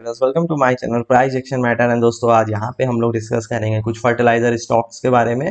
traders welcome to my channel price action matter and दोस्तों आज यहाँ पे हम लोग डिस्कस करेंगे कुछ फर्टिलाइजर स्टॉक्स के बारे में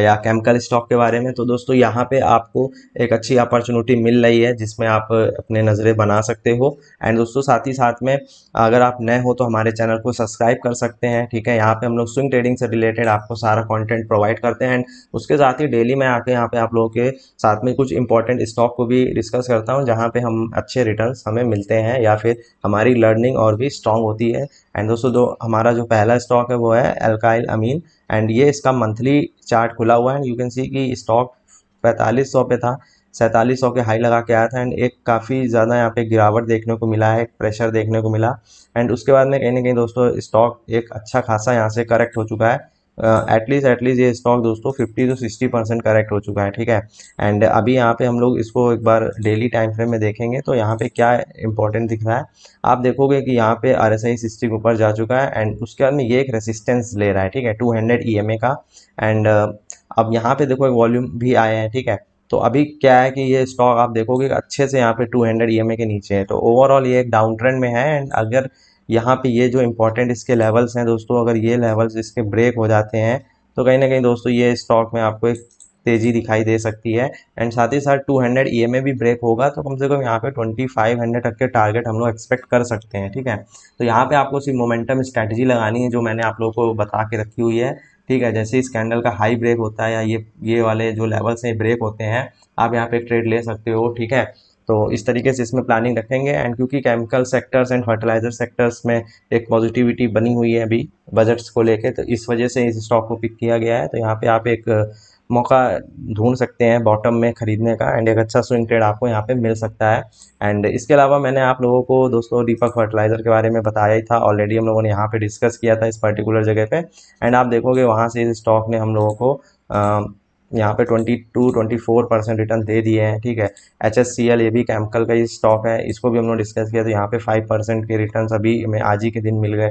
या केमिकल स्टॉक के बारे में तो दोस्तों यहाँ पे आपको एक अच्छी अपॉर्चुनिटी मिल रही है जिसमें आप अपने नज़रें बना सकते हो एंड दोस्तों साथ ही साथ में अगर आप नए हो तो हमारे चैनल को सब्सक्राइब कर सकते हैं ठीक है यहाँ पर हम लोग स्विंग ट्रेडिंग से रिलेटेड आपको सारा कॉन्टेंट प्रोवाइड करते हैं एंड उसके साथ ही डेली मैं आके यहाँ पर आप लोगों के साथ में कुछ इंपॉर्टेंट स्टॉक को भी डिस्कस करता हूँ जहाँ पर हम अच्छे रिटर्न हमें मिलते हैं या फिर हमारी लर्निंग और भी स्टॉक स्ट्रॉन्ग होती है एंड दोस्तों दो हमारा जो पहला स्टॉक है वो है एल्काइल अमीन एंड ये इसका मंथली चार्ट खुला हुआ है यू कैन सी कि स्टॉक पैंतालीस सौ पे था सैंतालीस सौ के हाई लगा के आया था एंड एक काफ़ी ज़्यादा यहाँ पे गिरावट देखने को मिला है एक प्रेशर देखने को मिला एंड उसके बाद में कहीं ना कहीं दोस्तों स्टॉक एक अच्छा खासा यहाँ से करेक्ट हो चुका है एटलीस्ट uh, एटलीस्ट ये स्टॉक दोस्तों fifty two sixty percent correct हो चुका है ठीक है एंड अभी यहाँ पे हम लोग इसको एक बार डेली टाइम फ्रेम में देखेंगे तो यहाँ पे क्या इंपॉर्टेंट दिख रहा है आप देखोगे कि यहाँ पे आर एस आई सिक्सटी के ऊपर जा चुका है एंड उसके बाद में ये एक रेसिस्टेंस ले रहा है ठीक है two hundred E M A का एंड uh, अब यहाँ पे देखो एक वॉल्यूम भी आया है ठीक है तो अभी क्या है कि ये स्टॉक आप देखोगे अच्छे से यहाँ पे 200 ए e के नीचे है तो ओवरऑल ये एक डाउन ट्रेंड में है एंड अगर यहाँ पे ये जो इंपॉर्टेंट इसके लेवल्स हैं दोस्तों अगर ये लेवल्स इसके ब्रेक हो जाते हैं तो कहीं ना कहीं दोस्तों ये स्टॉक में आपको एक तेज़ी दिखाई दे सकती है एंड साथ ही साथ 200 हंड्रेड ई भी ब्रेक होगा तो कम से कम यहाँ पे 2500 तक के टारगेट हम लोग एक्सपेक्ट कर सकते हैं ठीक है तो यहाँ पे आपको सिर्फ मोमेंटम स्ट्रैटेजी लगानी है जो मैंने आप लोगों को बता के रखी हुई है ठीक है जैसे इस कैंडल का हाई ब्रेक होता है या ये ये वाले जो लेवल्स हैं ब्रेक होते हैं आप यहाँ पे ट्रेड ले सकते हो ठीक है तो इस तरीके से इसमें प्लानिंग रखेंगे एंड क्योंकि chemical sectors and fertiliser sectors में एक पॉजिटिविटी बनी हुई है अभी बजट्स को लेके तो इस वजह से इस स्टॉक को पिक किया गया है तो यहाँ पे आप एक मौका ढूंढ सकते हैं बॉटम में ख़रीदने का एंड एक अच्छा स्विंग ट्रेड आपको यहाँ पे मिल सकता है एंड इसके अलावा मैंने आप लोगों को दोस्तों दीपक फर्टिलाइज़र के बारे में बताया ही था ऑलरेडी हम लोगों ने यहाँ पे डिस्कस किया था इस पर्टिकुलर जगह पे एंड आप देखोगे वहाँ से इस स्टॉक ने हम लोगों को यहाँ पे 22 24 परसेंट रिटर्न दे दिए हैं ठीक है एच एस सी एल ये भी कैमिकल का ही स्टॉक है इसको भी हमने डिस्कस किया तो यहाँ पे 5 परसेंट के रिटर्न अभी हमें आज ही के दिन मिल गए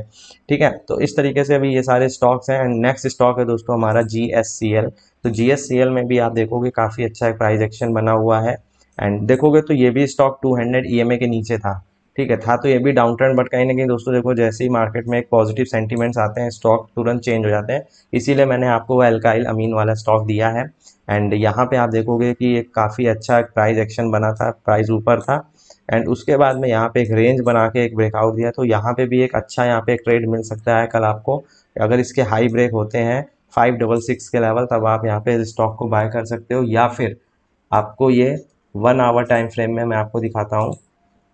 ठीक है तो इस तरीके से अभी ये सारे स्टॉक्स हैं एंड नेक्स्ट स्टॉक है दोस्तों हमारा जी एस सी एल तो जी एस सी एल में भी आप देखोगे काफ़ी अच्छा एक प्राइज एक्शन बना हुआ है एंड देखोगे तो ये भी stock two hundred E M A के नीचे था ठीक है था तो ये भी डाउन ट्रेंड बट कहीं ना कहीं दोस्तों देखो जैसे ही मार्केट में एक पॉजिटिव सेंटीमेंट्स आते हैं स्टॉक तुरंत चेंज हो जाते हैं इसीलिए मैंने आपको वो एल्काइल अमीन वाला स्टॉक दिया है एंड यहाँ पे आप देखोगे कि एक काफ़ी अच्छा प्राइस एक्शन बना था प्राइस ऊपर था एंड उसके बाद में यहाँ पे एक रेंज बना के एक ब्रेकआउट दिया तो यहाँ पे भी एक अच्छा यहाँ पे एक ट्रेड मिल सकता है कल आपको अगर इसके हाई ब्रेक होते हैं फाइव डबल सिक्स के लेवल तब आप यहाँ पे स्टॉक को बाय कर सकते हो या फिर आपको ये वन आवर टाइम फ्रेम में मैं आपको दिखाता हूँ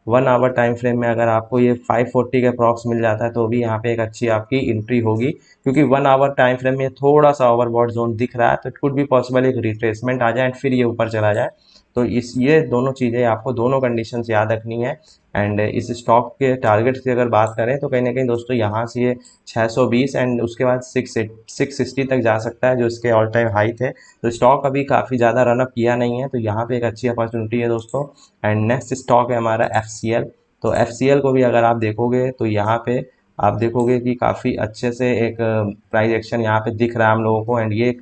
वन आवर टाइम फ्रेम में अगर आपको ये 540 के अप्रॉक्स मिल जाता है तो भी यहाँ पे एक अच्छी आपकी इंट्री होगी क्योंकि वन आवर टाइम फ्रेम में थोड़ा सा ओवरबॉड जोन दिख रहा है तो इट कुड भी पॉसिबल एक रिफ्रेशमेंट आ जाए एंड फिर ये ऊपर चला जाए तो इस ये दोनों चीज़ें आपको दोनों कंडीशन याद रखनी है एंड इस स्टॉक के टारगेट की अगर बात करें तो कहीं ना कहीं दोस्तों यहाँ से ये 620 एंड उसके बाद सिक्स 660 तक जा सकता है जो इसके ऑल टाइम हाई थे तो स्टॉक अभी काफ़ी ज़्यादा रनअप किया नहीं है तो यहाँ पे एक अच्छी अपॉर्चुनिटी है दोस्तों एंड नेक्स्ट स्टॉक है हमारा एफ तो एफ को भी अगर आप देखोगे तो यहाँ पर आप देखोगे कि काफ़ी अच्छे से एक प्राइज एक्शन यहाँ पे दिख रहा है हम लोगों को एंड ये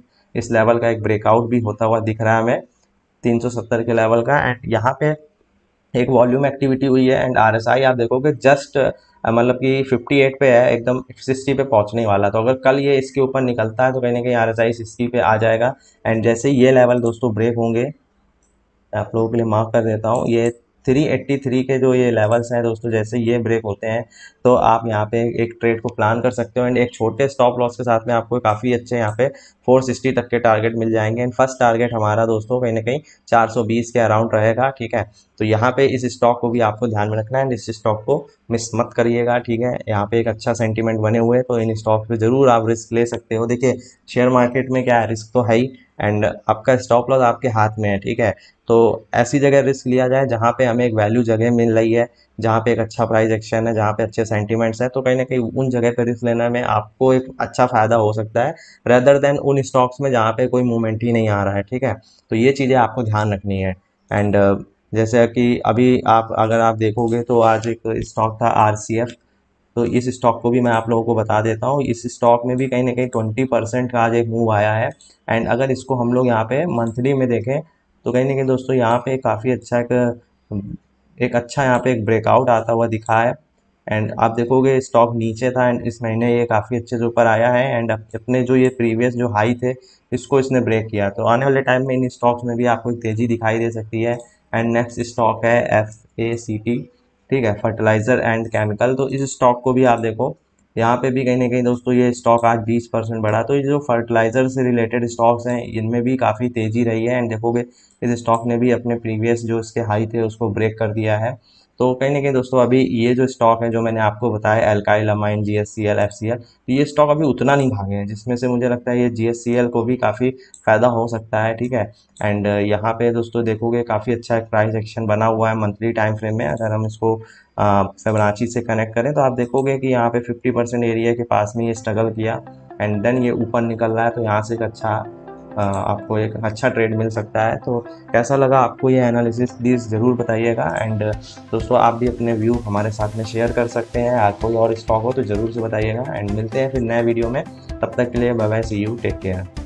इस लेवल का एक ब्रेकआउट भी होता हुआ दिख रहा है हमें 370 के लेवल का एंड यहाँ पे एक वॉल्यूम एक्टिविटी हुई है एंड आर आप देखोगे जस्ट मतलब कि 58 पे है एकदम 60 पे पहुंचने वाला तो अगर कल ये इसके ऊपर निकलता है तो कहीं ना कहीं आर एस आई सिक्सटी पे आ जाएगा एंड जैसे ये लेवल दोस्तों ब्रेक होंगे आप लोगों के लिए माफ कर देता हूँ ये 383 के जो ये लेवल्स हैं दोस्तों जैसे ये ब्रेक होते हैं तो आप यहाँ पे एक ट्रेड को प्लान कर सकते हो एंड एक छोटे स्टॉप लॉस के साथ में आपको काफ़ी अच्छे यहाँ पे 460 तक के टारगेट मिल जाएंगे एंड फर्स्ट टारगेट हमारा दोस्तों कहीं ना कहीं 420 के अराउंड रहेगा ठीक है तो यहाँ पे इस स्टॉक को भी आपको ध्यान में रखना है एंड इस स्टॉक को मिस मत करिएगा ठीक है यहाँ पे एक अच्छा सेंटिमेंट बने हुए तो इन स्टॉक पर जरूर आप रिस्क ले सकते हो देखिए शेयर मार्केट में क्या है रिस्क तो है ही एंड आपका स्टॉप लॉस आपके हाथ में है ठीक है तो ऐसी जगह रिस्क लिया जाए जहाँ पे हमें एक वैल्यू जगह मिल रही है जहाँ पे एक अच्छा प्राइस एक्शन है जहाँ पे अच्छे सेंटीमेंट्स हैं तो कहीं ना कहीं उन जगह पे रिस्क लेने में आपको एक अच्छा फ़ायदा हो सकता है रेदर देन उन स्टॉक्स में जहाँ पे कोई मूवमेंट ही नहीं आ रहा है ठीक है तो ये चीज़ें आपको ध्यान रखनी है एंड जैसे कि अभी आप अगर आप देखोगे तो आज एक स्टॉक था आर तो इस स्टॉक को भी मैं आप लोगों को बता देता हूँ इस स्टॉक में भी कहीं ना कहीं ट्वेंटी परसेंट का आज एक मूव आया है एंड अगर इसको हम लोग यहाँ पे मंथली में देखें तो कहीं ना कहीं दोस्तों यहाँ पे काफ़ी अच्छा एक एक अच्छा यहाँ पे एक ब्रेकआउट आता हुआ दिखा है एंड आप देखोगे स्टॉक नीचे था एंड इस महीने ये काफ़ी अच्छे से ऊपर आया है एंड अपने जो ये प्रीवियस जो हाई थे इसको इसने ब्रेक किया तो आने वाले टाइम में इन स्टॉक्स में भी आपको एक तेज़ी दिखाई दे सकती है एंड नेक्स्ट स्टॉक है एफ ए सी टी ठीक है फर्टिलाइज़र एंड केमिकल तो इस स्टॉक को भी आप देखो यहाँ पे भी कहीं ना कहीं दोस्तों ये स्टॉक आज 20 परसेंट बढ़ा तो ये जो फर्टिलाइज़र से रिलेटेड स्टॉक्स हैं इनमें भी काफ़ी तेज़ी रही है एंड देखोगे इस स्टॉक ने भी अपने प्रीवियस जो इसके हाई थे उसको ब्रेक कर दिया है तो कहीं ना कहीं दोस्तों अभी ये जो स्टॉक है जो मैंने आपको बताया alkyl amine G S C L F C L तो ये स्टॉक अभी उतना नहीं भागे हैं जिसमें से मुझे लगता है ये जी एस सी एल को भी काफ़ी फ़ायदा हो सकता है ठीक है एंड यहाँ पे दोस्तों देखोगे काफ़ी अच्छा एक प्राइस एक्शन बना हुआ है मंथली टाइम फ्रेम में अगर हम इसको फेबराची से कनेक्ट करें तो आप देखोगे कि यहाँ पे फिफ्टी परसेंट एरिया के पास में ये स्ट्रगल किया एंड देन ये ऊपर निकल रहा है तो यहाँ से एक अच्छा आपको एक अच्छा ट्रेड मिल सकता है तो कैसा लगा आपको ये एनालिसिस प्लीज़ ज़रूर बताइएगा एंड दोस्तों आप भी अपने व्यू हमारे साथ में शेयर कर सकते हैं आप कोई और स्टॉक हो तो ज़रूर से बताइएगा एंड मिलते हैं फिर नए वीडियो में तब तक के लिए bye bye see you take care